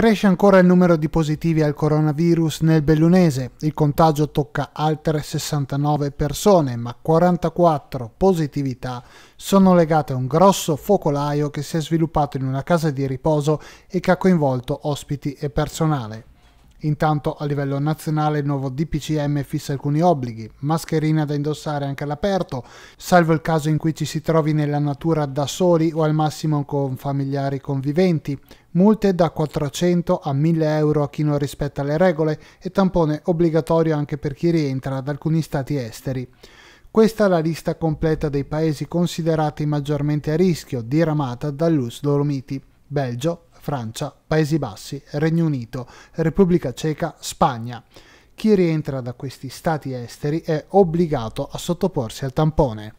Cresce ancora il numero di positivi al coronavirus nel Bellunese, il contagio tocca altre 69 persone, ma 44 positività sono legate a un grosso focolaio che si è sviluppato in una casa di riposo e che ha coinvolto ospiti e personale. Intanto a livello nazionale il nuovo DPCM fissa alcuni obblighi, mascherina da indossare anche all'aperto, salvo il caso in cui ci si trovi nella natura da soli o al massimo con familiari conviventi, multe da 400 a 1000 euro a chi non rispetta le regole e tampone obbligatorio anche per chi rientra da alcuni stati esteri. Questa è la lista completa dei paesi considerati maggiormente a rischio, diramata dall'US Dolomiti. Belgio, Francia, Paesi Bassi, Regno Unito, Repubblica Ceca, Spagna. Chi rientra da questi stati esteri è obbligato a sottoporsi al tampone.